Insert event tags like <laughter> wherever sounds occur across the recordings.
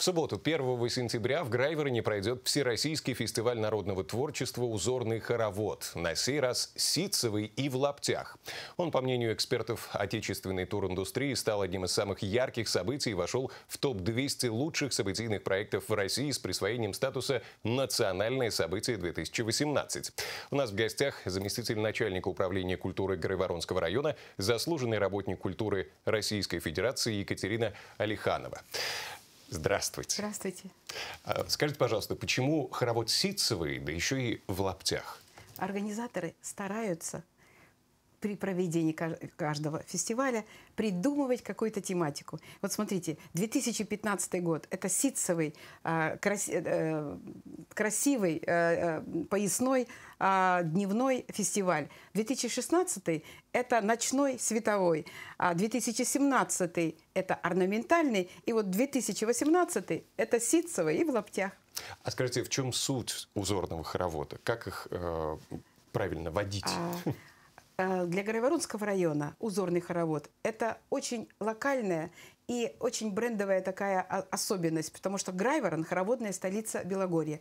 В субботу, 1 сентября, в Грайверне пройдет Всероссийский фестиваль народного творчества «Узорный хоровод». На сей раз ситцевый и в лаптях. Он, по мнению экспертов отечественной туриндустрии, стал одним из самых ярких событий и вошел в топ-200 лучших событийных проектов в России с присвоением статуса «Национальное событие 2018». У нас в гостях заместитель начальника управления культуры Грайворонского района, заслуженный работник культуры Российской Федерации Екатерина Алиханова. Здравствуйте. Здравствуйте. А, скажите, пожалуйста, почему хоровод ситцевый, да еще и в лаптях? Организаторы стараются при проведении каждого фестиваля придумывать какую-то тематику. Вот смотрите, 2015 год – это ситцевый, а, э, красивый, э, э, поясной, а, дневной фестиваль. 2016 – это ночной, световой. 2017 а – это орнаментальный. И вот 2018 – это ситцевый и в лаптях. А скажите, в чем суть узорного хоровода? Как их правильно водить? Э, для Гороворонского района узорный хоровод – это очень локальная и очень брендовая такая а, особенность, потому что Грайворон – хороводная столица Белогорья.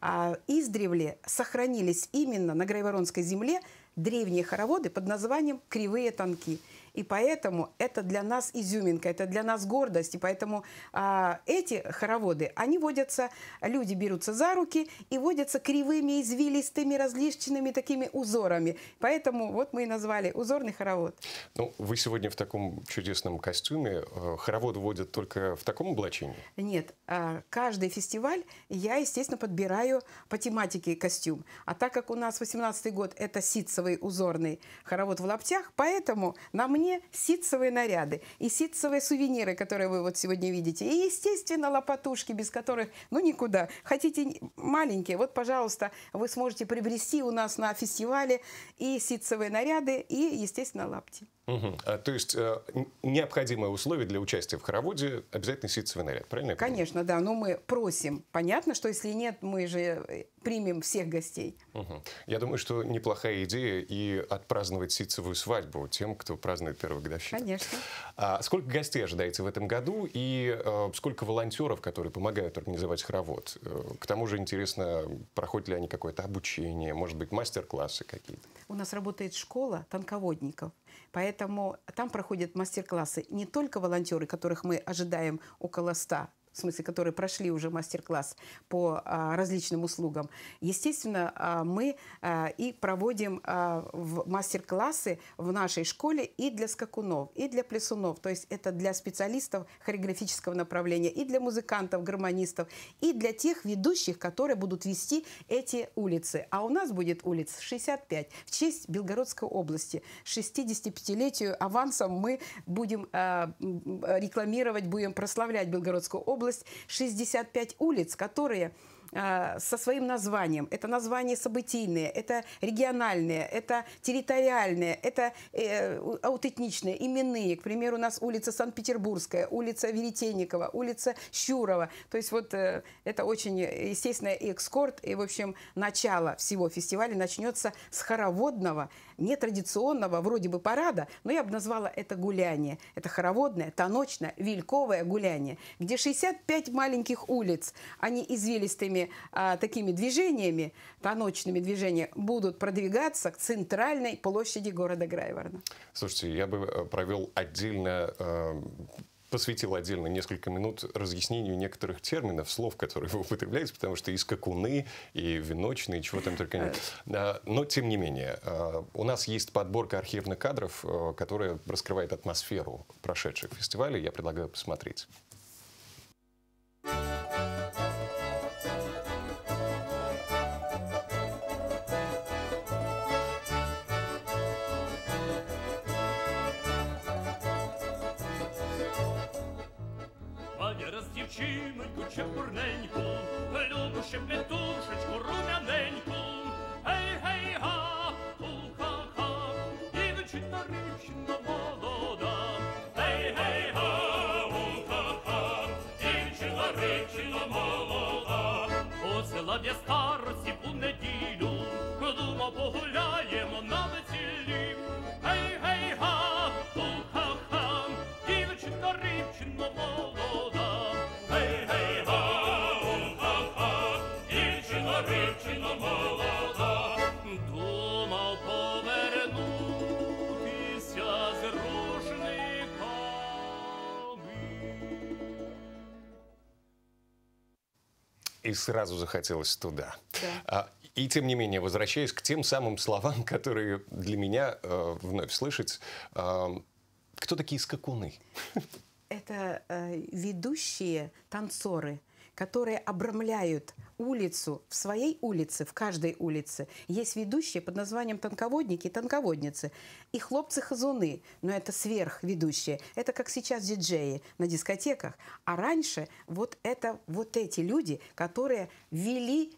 А, издревле сохранились именно на Грайворонской земле древние хороводы под названием «Кривые танки». И поэтому это для нас изюминка, это для нас гордость. И поэтому а, эти хороводы, они водятся, люди берутся за руки и водятся кривыми, извилистыми, различными такими узорами. Поэтому вот мы и назвали узорный хоровод. Ну, вы сегодня в таком чудесном костюме. Э, хоровод водят только в таком облачении? Нет. А, каждый фестиваль я, естественно, подбираю по тематике костюм. А так как у нас 18-й год – это ситцевый узорный хоровод в лаптях, поэтому на мне вполне ситцевые наряды и ситцевые сувениры, которые вы вот сегодня видите. И, естественно, лопатушки, без которых, ну, никуда. Хотите маленькие, вот, пожалуйста, вы сможете приобрести у нас на фестивале и ситцевые наряды, и, естественно, лапти. Угу. А, то есть э, необходимое условие для участия в хороводе обязательно ситцевый наряд, правильно? Я Конечно, да, но мы просим. Понятно, что если нет, мы же э, примем всех гостей. Угу. Я думаю, что неплохая идея и отпраздновать ситцевую свадьбу тем, кто празднует первый годовщину. Конечно. А сколько гостей ожидаете в этом году и э, сколько волонтеров, которые помогают организовать хоровод? Э, к тому же интересно, проходит ли они какое-то обучение, может быть, мастер-классы какие-то? У нас работает школа танководников. Поэтому там проходят мастер-классы не только волонтеры, которых мы ожидаем около 100 в смысле, которые прошли уже мастер-класс по а, различным услугам, естественно, а, мы а, и проводим а, мастер-классы в нашей школе и для скакунов, и для плясунов. То есть это для специалистов хореографического направления, и для музыкантов, гармонистов, и для тех ведущих, которые будут вести эти улицы. А у нас будет улиц 65 в честь Белгородской области. 65-летию авансом мы будем э, рекламировать, будем прославлять Белгородскую область область, 65 улиц, которые а, со своим названием. Это название событийное, это региональное, это территориальное, это э, аутентичные, именные. К примеру, у нас улица Санкт-Петербургская, улица Веретенникова, улица Щурова. То есть вот э, это очень, естественно, и экскорт, и, в общем, начало всего фестиваля начнется с хороводного, нетрадиционного вроде бы парада, но я бы назвала это гуляние. Это хороводное, тоночное, вильковое гуляние, где 65 маленьких улиц, они извилистыми а, такими движениями, поночными движениями, будут продвигаться к центральной площади города Грайворна. Слушайте, я бы э, провел отдельно э посвятил отдельно несколько минут разъяснению некоторых терминов, слов, которые вы употребляете, потому что и скакуны, и веночные, и чего там только нет. Э. Но, тем не менее, э, у нас есть подборка архивных кадров, которая раскрывает атмосферу прошедших фестивалей. Я предлагаю посмотреть. Чимоньку, чепурненьку, любу плетушечку рум'яненьку, гей гей га, ху-ха-ха, і вечіть дівчина молода, думав повернутися з рушниками. И сразу захотелось туда. Да. А, и тем не менее, возвращаясь к тем самым словам, <laughs> которые для меня э, вновь слышать, э, кто такие скакуны? Это э, ведущие танцоры, которые обрамляют улицу, в своей улице, в каждой улице есть ведущие под названием танководники и танководницы. И хлопцы-хазуны, но это сверхведущие. Это как сейчас диджеи на дискотеках. А раньше вот это вот эти люди, которые вели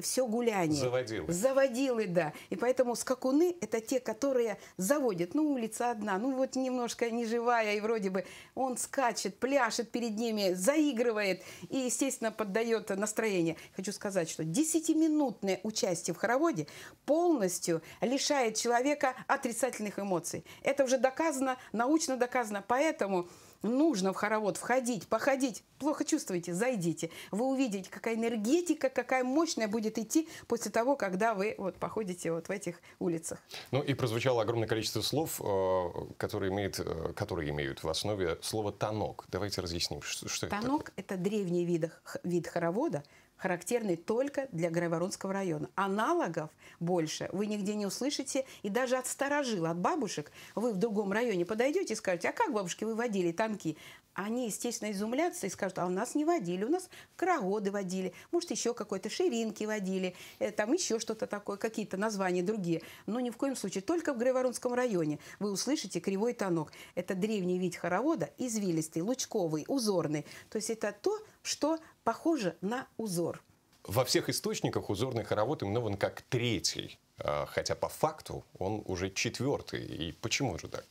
все гуляние. Заводилы. Заводилы, да. И поэтому скакуны – это те, которые заводят. Ну, улица одна, ну вот немножко неживая, и вроде бы он скачет, пляшет перед ними, заигрывает и, естественно, поддает настроение хочу сказать, что десятиминутное участие в хороводе полностью лишает человека отрицательных эмоций. Это уже доказано, научно доказано, поэтому нужно в хоровод входить, походить. Плохо чувствуете, зайдите. Вы увидите, какая энергетика, какая мощная будет идти после того, когда вы вот походите вот в этих улицах. Ну и прозвучало огромное количество слов, э, которые имеют, э, которые имеют в основе слово «танок». Давайте разъясним, что танок это Танок – это древний вид, вид хоровода, характерный только для Грайворонского района. Аналогов больше вы нигде не услышите. И даже от старожил, от бабушек вы в другом районе подойдете и скажете, а как, бабушки, выводили водили? Там станки. Они, естественно, изумлятся и скажут, а у нас не водили, у нас карагоды водили, может, еще какой-то ширинки водили, э, там еще что-то такое, какие-то названия другие. Но ни в коем случае, только в Грайворонском районе вы услышите кривой тонок. Это древний вид хоровода, извилистый, лучковый, узорный. То есть это то, что похоже на узор. Во всех источниках узорный хоровод именован как третий, а, хотя по факту он уже четвертый. И почему же так?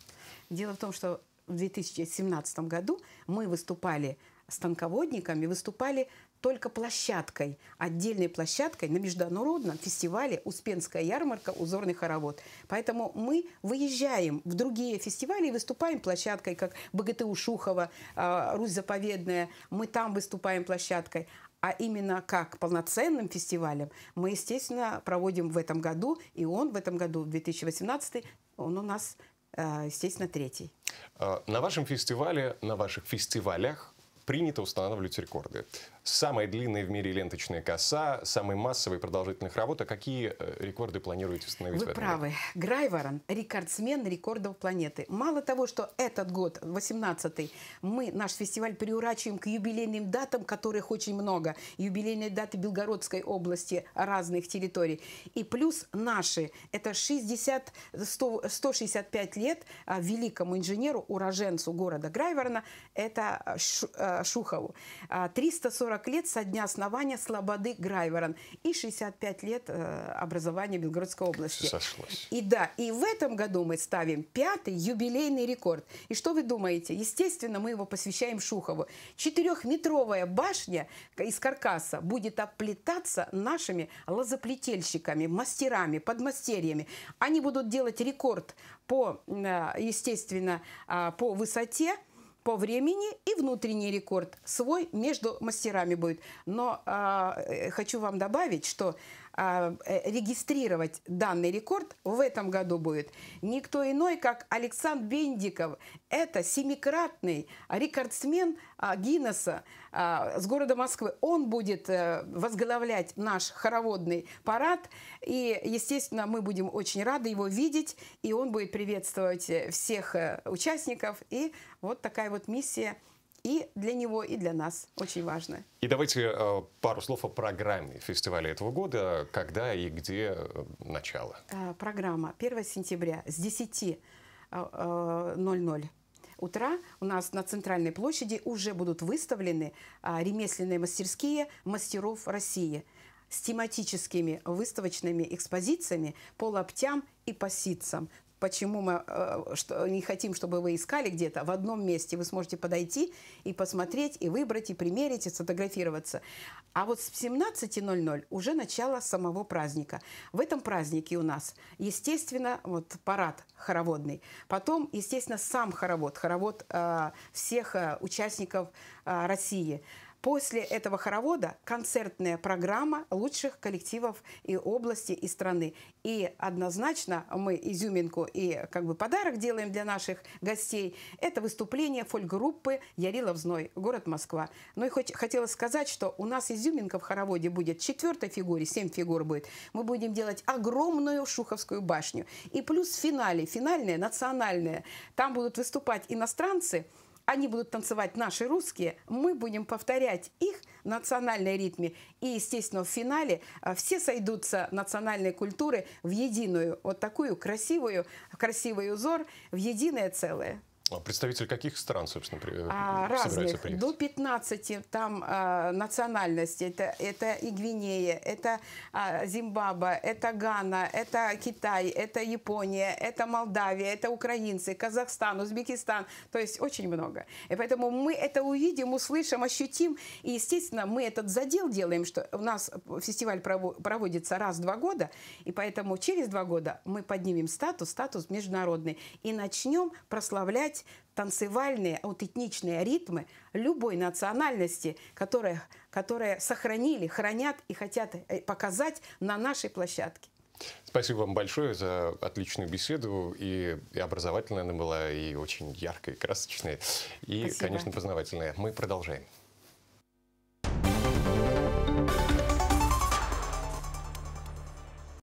Дело в том, что в 2017 году мы выступали станководниками, выступали только площадкой, отдельной площадкой на международном фестивале «Успенская ярмарка. Узорный хоровод». Поэтому мы выезжаем в другие фестивали и выступаем площадкой, как БГТУ Шухова, а, «Русь заповедная». Мы там выступаем площадкой. А именно как полноценным фестивалем мы, естественно, проводим в этом году. И он в этом году, в 2018, он у нас Э, естественно, третий. Э, на вашем фестивале, на ваших фестивалях принято устанавливать рекорды. Самая длинная в мире ленточная коса, самый массовый продолжительных работ. А какие э, рекорды планируете установить Вы в этом правы. Году? Грайворон – рекордсмен рекордов планеты. Мало того, что этот год, 18-й, мы наш фестиваль приурачиваем к юбилейным датам, которых очень много. Юбилейные даты Белгородской области, разных территорий. И плюс наши – это 60, 100, 165 лет а, великому инженеру, уроженцу города Грайворона. Это э, э, да, э, Шухову. 340 а, лет со дня основания Слободы Грайворон и 65 лет э, образования Белгородской области. Сошлось. И да, и в этом году мы ставим пятый юбилейный рекорд. И что вы думаете? Естественно, мы его посвящаем Шухову. Четырехметровая башня из каркаса будет оплетаться нашими лозоплетельщиками, мастерами, подмастерьями. Они будут делать рекорд по, э, естественно, а, по высоте по времени и внутренний рекорд свой между мастерами будет. Но а, э, хочу вам добавить, что а, э, регистрировать данный рекорд в этом году будет никто иной, как Александр Бендиков. Это семикратный рекордсмен а, Гиннесса а, с города Москвы. Он будет э, возглавлять наш хороводный парад. И, естественно, мы будем очень рады его видеть. И он будет приветствовать э, всех участников. И вот такая вот миссия – и для него, и для нас очень важно. И давайте э, пару слов о программе фестиваля этого года. Когда и где э, начало? А, программа 1 сентября с 10.00 э, утра у нас на Центральной площади уже будут выставлены а, ремесленные мастерские мастеров России с тематическими выставочными экспозициями по лаптям и по ситцам почему мы э, что, не хотим, чтобы вы искали где-то, а в одном месте вы сможете подойти и посмотреть, и выбрать, и примерить, и сфотографироваться. А вот с 17.00 уже начало самого праздника. В этом празднике у нас, естественно, вот парад хороводный. Потом, естественно, сам хоровод, хоровод э, всех э, участников э, России – После этого хоровода концертная программа лучших коллективов и области, и страны. И однозначно мы изюминку и как бы подарок делаем для наших гостей. Это выступление фольк-группы «Ярилов Зной», город Москва. Ну и хоть хотелось сказать, что у нас изюминка в хороводе будет четвертой фигуре, семь фигур будет. Мы будем делать огромную Шуховскую башню. И плюс в финале, финальное, национальное. Там будут выступать иностранцы – они будут танцевать наши русские, мы будем повторять их национальные ритмы, И, естественно, в финале а, все сойдутся национальные культуры в единую, вот такую красивую, красивый узор, в единое целое. А представитель каких стран, собственно, при, э, а, разных, приехать? До 15 там а, национальностей. Это, это и Гвинея, это а, Зимбабве, это Гана, это Китай, это Япония, это Молдавия, это украинцы, Казахстан, Узбекистан. То есть очень много. И поэтому мы это увидим, услышим, ощутим. И, естественно, мы этот задел делаем, что у нас фестиваль проводится раз в два года, и поэтому через два года мы поднимем статус, статус международный, и начнем прославлять петь танцевальные, аутентичные ритмы любой национальности, которые, которые сохранили, хранят и хотят э, показать на нашей площадке. Спасибо вам большое за отличную беседу. И, и образовательная она была, и очень яркая, и красочная, и, Спасибо. конечно, познавательная. Мы продолжаем.